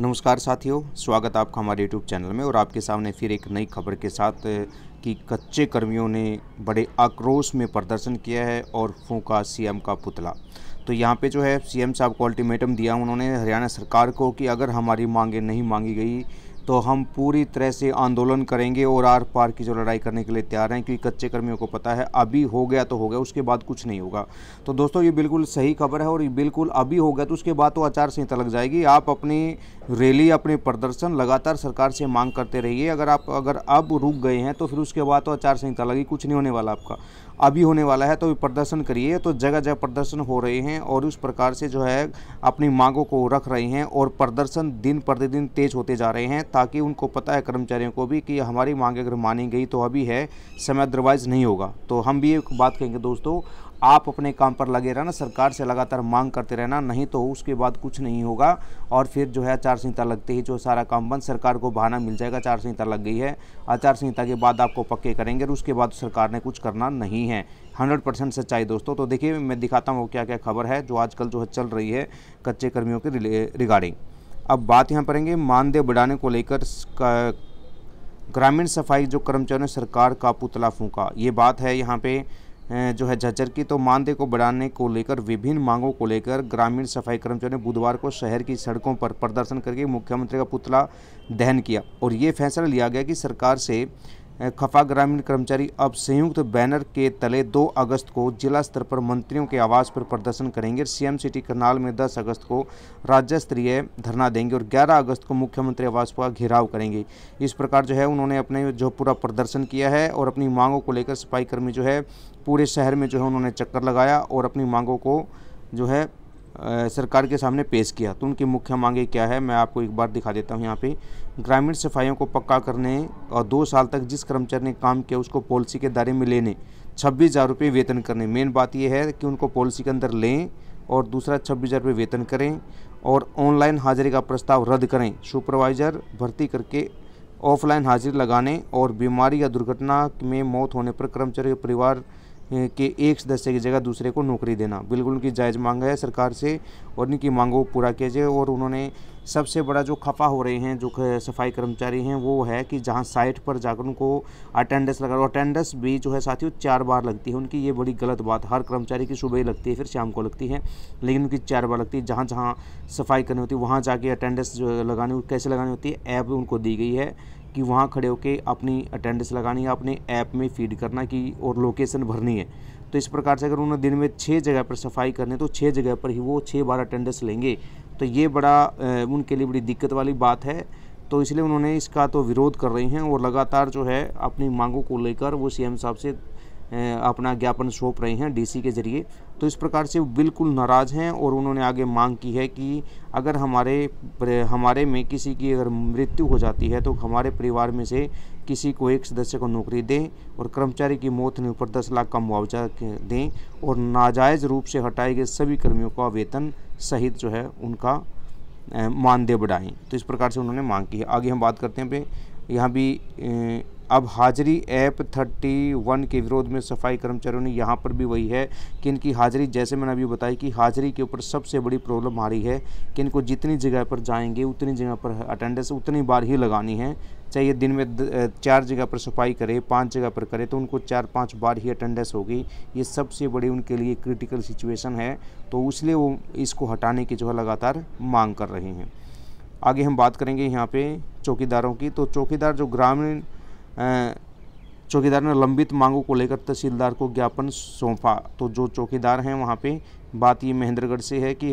नमस्कार साथियों स्वागत आपका हमारे यूट्यूब चैनल में और आपके सामने फिर एक नई खबर के साथ कि कच्चे कर्मियों ने बड़े आक्रोश में प्रदर्शन किया है और फूका सीएम का पुतला तो यहाँ पे जो है सीएम साहब को अल्टीमेटम दिया उन्होंने हरियाणा सरकार को कि अगर हमारी मांगे नहीं मांगी गई तो हम पूरी तरह से आंदोलन करेंगे और आर पार की जो लड़ाई करने के लिए तैयार हैं क्योंकि कच्चे कर्मियों को पता है अभी हो गया तो हो गया उसके बाद कुछ नहीं होगा तो दोस्तों ये बिल्कुल सही खबर है और ये बिल्कुल अभी हो गया तो उसके बाद तो आचार संहिता लग जाएगी आप अपनी रैली अपने प्रदर्शन लगातार सरकार से मांग करते रहिए अगर आप अगर अब रुक गए हैं तो फिर उसके बाद तो आचार संहिता लगी कुछ नहीं होने वाला आपका अभी होने वाला है तो प्रदर्शन करिए तो जगह जगह प्रदर्शन हो रहे हैं और उस प्रकार से जो है अपनी मांगों को रख रहे हैं और प्रदर्शन दिन प्रतिदिन तेज होते जा रहे हैं ताकि उनको पता है कर्मचारियों को भी कि हमारी मांग अगर मानी गई तो अभी है समय अदरवाइज़ नहीं होगा तो हम भी एक बात कहेंगे दोस्तों आप अपने काम पर लगे रहना सरकार से लगातार मांग करते रहना नहीं तो उसके बाद कुछ नहीं होगा और फिर जो है आचार संहिता लगते ही जो सारा काम बंद सरकार को बहाना मिल जाएगा आचार संहिता लग गई है आचार संहिता के बाद आपको पक्के करेंगे और उसके बाद सरकार ने कुछ करना नहीं है हंड्रेड परसेंट सच्चाई दोस्तों तो देखिए मैं दिखाता हूँ क्या क्या खबर है जो आजकल जो है चल रही है कच्चे कर्मियों के रिगार्डिंग अब बात यहाँ करेंगे मानदेय बढ़ाने को लेकर ग्रामीण सफाई जो कर्मचारियों ने सरकार का पुतला फूका ये बात है यहाँ पर जो है झज्जर की तो मानदेय को बढ़ाने को लेकर विभिन्न मांगों को लेकर ग्रामीण सफाई कर्मचारियों ने बुधवार को शहर की सड़कों पर प्रदर्शन करके मुख्यमंत्री का पुतला दहन किया और ये फैसला लिया गया कि सरकार से खफा ग्रामीण कर्मचारी अब संयुक्त बैनर के तले 2 अगस्त को जिला स्तर पर मंत्रियों के आवास पर प्रदर्शन करेंगे सीएम सिटी करनाल में 10 अगस्त को राज्य स्तरीय धरना देंगे और 11 अगस्त को मुख्यमंत्री आवास का घेराव करेंगे इस प्रकार जो है उन्होंने अपने जो पूरा प्रदर्शन किया है और अपनी मांगों को लेकर सफाईकर्मी जो है पूरे शहर में जो है उन्होंने चक्कर लगाया और अपनी मांगों को जो है सरकार के सामने पेश किया तो उनकी मुख्य मांगे क्या है मैं आपको एक बार दिखा देता हूँ यहाँ पे ग्रामीण सफाइयों को पक्का करने और दो साल तक जिस कर्मचारी ने काम किया उसको पॉलिसी के दायरे में लेने छब्बीस हज़ार रुपये वेतन करने मेन बात यह है कि उनको पॉलिसी के अंदर लें और दूसरा छब्बीस हज़ार रुपये वेतन करें और ऑनलाइन हाजिरी का प्रस्ताव रद्द करें सुपरवाइज़र भर्ती करके ऑफलाइन हाजिरी लगाने और बीमारी या दुर्घटना में मौत होने पर कर्मचारी के परिवार के एक सदस्य की जगह दूसरे को नौकरी देना बिल्कुल उनकी जायज़ मांग है सरकार से और इनकी मांगों को पूरा किया जाए और उन्होंने सबसे बड़ा जो खफा हो रहे हैं जो सफाई कर्मचारी हैं वो है कि जहाँ साइट पर जाकर उनको अटेंडेंस लगा अटेंडेंस भी जो है साथियों चार बार लगती है उनकी ये बड़ी गलत बात हर कर्मचारी की सुबह ही लगती है फिर शाम को लगती है लेकिन उनकी चार बार लगती है जहाँ जहाँ सफाई करनी होती है वहाँ जाके अटेंडेंस लगानी कैसे लगानी होती है ऐप उनको दी गई है कि वहाँ खड़े होकर अपनी अटेंडेंस लगानी है अपने ऐप में फीड करना कि और लोकेशन भरनी है तो इस प्रकार से अगर उन्होंने दिन में छः जगह पर सफाई करनी तो छः जगह पर ही वो छः बार अटेंडेंस लेंगे तो ये बड़ा उनके लिए बड़ी दिक्कत वाली बात है तो इसलिए उन्होंने इसका तो विरोध कर रहे हैं और लगातार जो है अपनी मांगों को लेकर वो सीएम साहब से अपना ज्ञापन सौंप रहे हैं डीसी के ज़रिए तो इस प्रकार से वो बिल्कुल नाराज़ हैं और उन्होंने आगे मांग की है कि अगर हमारे हमारे में किसी की अगर मृत्यु हो जाती है तो हमारे परिवार में से किसी को एक सदस्य को नौकरी दें और कर्मचारी की मौत होने पर दस लाख का मुआवजा दें और नाजायज़ रूप से हटाए गए सभी कर्मियों का वेतन सहित जो है उनका मानदेय बढ़ाएँ तो इस प्रकार से उन्होंने मांग की है आगे हम बात करते हैं यहाँ भी ए, अब हाजिरी ऐप 31 के विरोध में सफाई कर्मचारियों ने यहाँ पर भी वही है कि इनकी हाजिरी जैसे मैंने अभी बताई कि हाजिरी के ऊपर सबसे बड़ी प्रॉब्लम आ रही है कि इनको जितनी जगह पर जाएंगे उतनी जगह पर अटेंडेंस उतनी बार ही लगानी है ये दिन में चार जगह पर सफाई करे पांच जगह पर करे तो उनको चार पांच बार ही अटेंडेंस होगी ये सबसे बड़ी उनके लिए क्रिटिकल सिचुएशन है तो इसलिए वो इसको हटाने की जो है लगातार मांग कर रहे हैं आगे हम बात करेंगे यहाँ पे चौकीदारों की तो चौकीदार जो ग्रामीण चौकीदार ने लंबित मांगों को लेकर तहसीलदार को ज्ञापन सौंपा तो जो चौकीदार हैं वहाँ पे बात ये महेंद्रगढ़ से है कि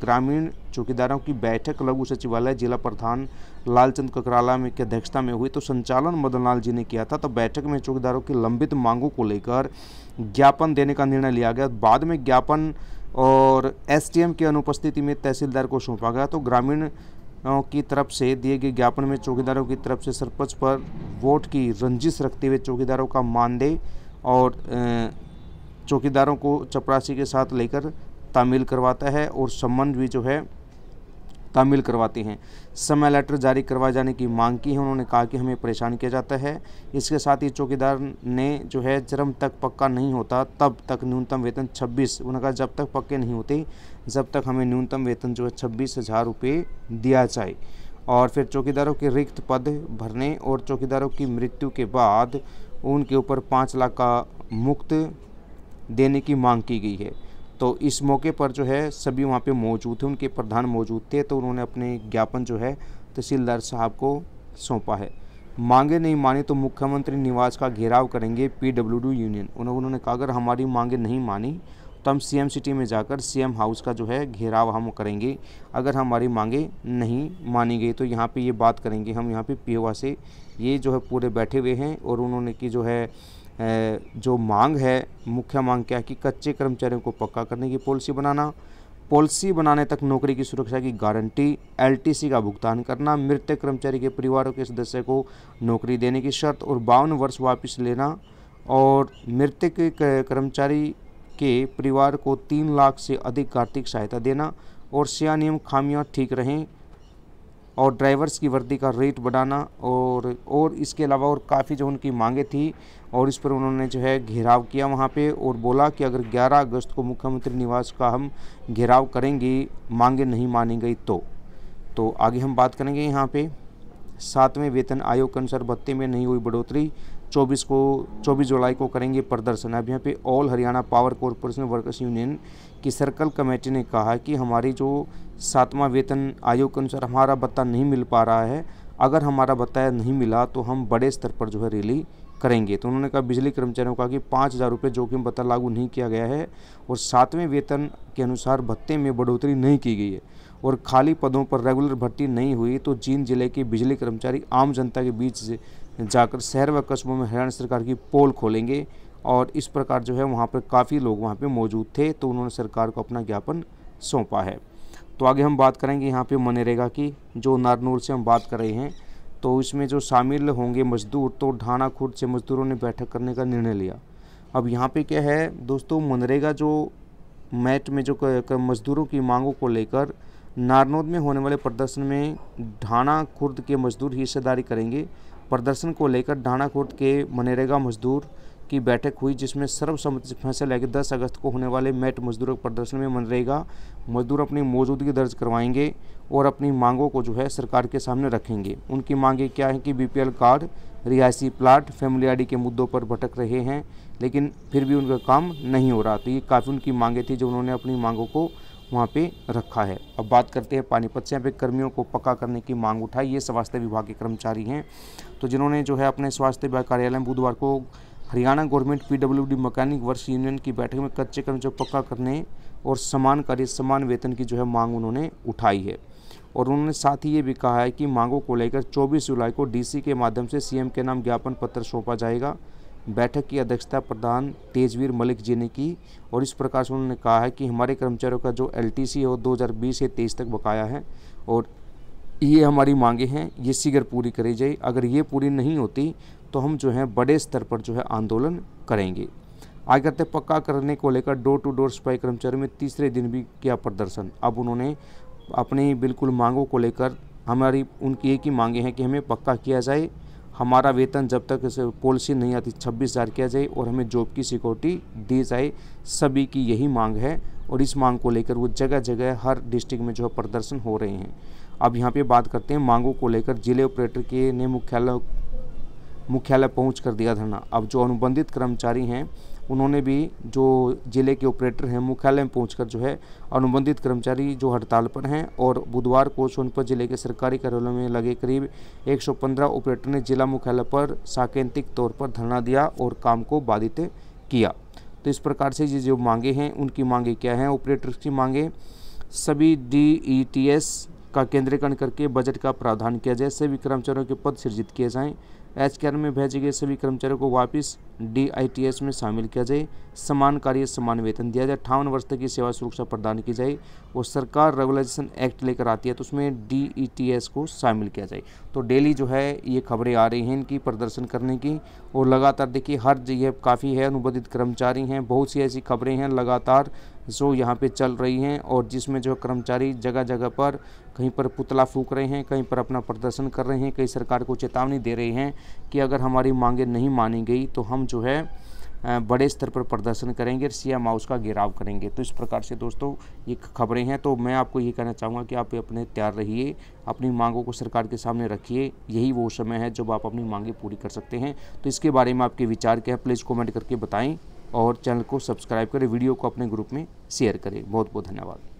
ग्रामीण चौकीदारों की बैठक लघु सचिवालय जिला प्रधान लालचंद ककराला में की अध्यक्षता में हुई तो संचालन मदन लाल जी ने किया था तो बैठक में चौकीदारों की लंबित मांगों को लेकर ज्ञापन देने का निर्णय लिया गया बाद में ज्ञापन और एस की अनुपस्थिति में तहसीलदार को सौंपा गया तो ग्रामीण की तरफ से दिए गए ज्ञापन में चौकीदारों की तरफ से सरपंच पर वोट की रंजिश रखते हुए चौकीदारों का मानदेय और चौकीदारों को चपरासी के साथ लेकर तामील करवाता है और संबंध भी जो है तामील करवाते हैं समय लेटर जारी करवाए जाने की मांग की है उन्होंने कहा कि हमें परेशान किया जाता है इसके साथ ही चौकीदार ने जो है जन्म तक पक्का नहीं होता तब तक न्यूनतम वेतन छब्बीस उन्होंने कहा जब तक पक्के नहीं होते जब तक हमें न्यूनतम वेतन जो है छब्बीस हज़ार रुपये दिया जाए और फिर चौकीदारों के रिक्त पद भरने और चौकीदारों की मृत्यु के बाद उनके ऊपर पाँच लाख का मुक्त देने की मांग की गई है तो इस मौके पर जो है सभी वहाँ पे मौजूद थे उनके प्रधान मौजूद थे तो उन्होंने अपने ज्ञापन जो है तहसीलदार साहब को सौंपा है मांगे नहीं माने तो मुख्यमंत्री निवास का घेराव करेंगे पीडब्ल्यूडी यूनियन उन्होंने कहा अगर हमारी मांगे नहीं मानी तो हम सीएम सिटी में जाकर सीएम हाउस का जो है घेराव हम करेंगे अगर हमारी मांगे नहीं मानी गई तो यहाँ पे ये बात करेंगे हम यहाँ पे पीवा से ये जो है पूरे बैठे हुए हैं और उन्होंने की जो है जो मांग है मुख्य मांग क्या है कि कच्चे कर्मचारियों को पक्का करने की पॉलिसी बनाना पॉलिसी बनाने तक नौकरी की सुरक्षा की गारंटी एलटीसी का भुगतान करना मृतक कर्मचारी के परिवारों के सदस्य को नौकरी देने की शर्त और बावन वर्ष वापस लेना और मृतक कर्मचारी के परिवार को तीन लाख से अधिक आर्थिक सहायता देना और सिया नियम खामियाँ ठीक रहें और ड्राइवर्स की वर्दी का रेट बढ़ाना और और इसके अलावा और काफ़ी जो उनकी मांगे थी और इस पर उन्होंने जो है घेराव किया वहाँ पे और बोला कि अगर 11 अगस्त को मुख्यमंत्री निवास का हम घेराव करेंगे मांगे नहीं मानी गई तो तो आगे हम बात करेंगे यहाँ पे सातवें वेतन आयोग के अनुसार भत्ते में नहीं हुई बढ़ोतरी 24 को 24 जुलाई को करेंगे प्रदर्शन अब यहाँ पे all Haryana power corporation workers union की सर्कल कमेटी ने कहा कि हमारी जो सातवां वेतन आयोग के अनुसार हमारा भत्ता नहीं मिल पा रहा है अगर हमारा भत्ता नहीं मिला तो हम बड़े स्तर पर जो है रैली करेंगे तो उन्होंने कहा बिजली कर्मचारियों का कि पाँच हज़ार रुपये जोखिम भत्ता लागू नहीं किया गया है और सातवें वेतन के अनुसार भत्ते में बढ़ोतरी नहीं की गई है और खाली पदों पर रेगुलर भर्ती नहीं हुई तो जींद जिले के बिजली कर्मचारी आम जनता के बीच जाकर शहर व कस्बों में हरियाणा सरकार की पोल खोलेंगे और इस प्रकार जो है वहाँ पर काफ़ी लोग वहाँ पर मौजूद थे तो उन्होंने सरकार को अपना ज्ञापन सौंपा है तो आगे हम बात करेंगे यहाँ पर मनरेगा की जो नारनूर से हम बात कर रहे हैं तो इसमें जो शामिल होंगे मजदूर तो ढाना खुर्द से मजदूरों ने बैठक करने का निर्णय लिया अब यहाँ पे क्या है दोस्तों मनरेगा जो मैट में जो मजदूरों की मांगों को लेकर नारनौद में होने वाले प्रदर्शन में ढाना खुर्द के मजदूर हिस्सेदारी करेंगे प्रदर्शन को लेकर डाणाकोत के मनरेगा मजदूर की बैठक हुई जिसमें सर्वसम्मति से फैसला लिया कि 10 अगस्त को होने वाले मैट मजदूरों के प्रदर्शन में मनरेगा मजदूर अपनी मौजूदगी दर्ज करवाएंगे और अपनी मांगों को जो है सरकार के सामने रखेंगे उनकी मांगें क्या हैं कि बीपीएल कार्ड रिहायशी प्लाट फैमिली आईडी के मुद्दों पर भटक रहे हैं लेकिन फिर भी उनका काम नहीं हो रहा तो ये काफ़ी उनकी मांगें थी जो उन्होंने अपनी मांगों को वहाँ पे रखा है अब बात करते हैं पानीपत से यहाँ पे कर्मियों को पक्का करने की मांग उठाई ये स्वास्थ्य विभाग के कर्मचारी हैं तो जिन्होंने जो है अपने स्वास्थ्य विभाग कार्यालय में बुधवार को Haryana government PWD mechanic workers union की बैठक में कच्चे कर्मचारी पक्का करने और समान कार्य समान वेतन की जो है मांग उन्होंने उठाई है और उन्होंने साथ ही ये भी कहा है कि मांगों को लेकर 24 जुलाई को डीसी के माध्यम से सीएम के नाम ज्ञापन पत्र सौंपा जाएगा बैठक की अध्यक्षता प्रधान तेजवीर मलिक जी ने की और इस प्रकार से उन्होंने कहा है कि हमारे कर्मचारियों का जो एल टी है वो दो से तेईस तक बकाया है और ये हमारी मांगे हैं ये शीघ्र पूरी करी जाए अगर ये पूरी नहीं होती तो हम जो है बड़े स्तर पर जो है आंदोलन करेंगे आगे करते पक्का करने को लेकर डोर टू डोर सफाई कर्मचारियों में तीसरे दिन भी किया प्रदर्शन अब उन्होंने अपनी बिल्कुल मांगों को लेकर हमारी उनकी एक ही मांगे हैं कि हमें पक्का किया जाए हमारा वेतन जब तक पॉलिसी नहीं आती छब्बीस हज़ार किया जाए और हमें जॉब की सिक्योरिटी दी जाए सभी की यही मांग है और इस मांग को लेकर वो जगह जगह हर डिस्ट्रिक्ट में जो है प्रदर्शन हो रहे हैं अब यहाँ पे बात करते हैं मांगों को लेकर जिले ऑपरेटर के ने मुख्यालय मुख्यालय पहुँच कर दिया धरना अब जो अनुबंधित कर्मचारी हैं उन्होंने भी जो जिले के ऑपरेटर हैं मुख्यालय में पहुंचकर जो है अनुबंधित कर्मचारी जो हड़ताल पर हैं और बुधवार को सोनपत जिले के सरकारी कार्यालयों में लगे करीब 115 ऑपरेटर ने जिला मुख्यालय पर साकेतिक तौर पर धरना दिया और काम को बाधित किया तो इस प्रकार से ये जो मांगे हैं उनकी मांगे क्या हैं ऑपरेटर की मांगे सभी डी e का केंद्रीकरण करके बजट का प्रावधान किया जाए सभी कर्मचारियों के पद सृजित किए जाएँ एच के आर में भेजे गए सभी कर्मचारियों को वापस डी आई टी एस में शामिल किया जाए समान कार्य समान वेतन दिया जाए अठावन वर्ष तक की सेवा सुरक्षा प्रदान की जाए और सरकार रेगुलाइजेशन एक्ट लेकर आती है तो उसमें डी ई टी एस को शामिल किया जाए तो डेली जो है ये खबरें आ रही हैं इनकी प्रदर्शन करने की और लगातार देखिए हर जगह काफ़ी है अनुबंधित कर्मचारी हैं बहुत सी ऐसी खबरें हैं लगातार जो यहाँ पे चल रही हैं और जिसमें जो कर्मचारी जगह जगह पर कहीं पर पुतला फूक रहे हैं कहीं पर अपना प्रदर्शन कर रहे हैं कहीं सरकार को चेतावनी दे रहे हैं कि अगर हमारी मांगें नहीं मानी गई तो हम जो है बड़े स्तर पर प्रदर्शन करेंगे सीएम हाउस का घेराव करेंगे तो इस प्रकार से दोस्तों ये खबरें हैं तो मैं आपको ये कहना चाहूँगा कि आप अपने तैयार रहिए अपनी मांगों को सरकार के सामने रखिए यही वो समय है जब आप अपनी मांगें पूरी कर सकते हैं तो इसके बारे में आपके विचार क्या है प्लीज़ कॉमेंट करके बताएँ और चैनल को सब्सक्राइब करें वीडियो को अपने ग्रुप में शेयर करें बहुत बहुत धन्यवाद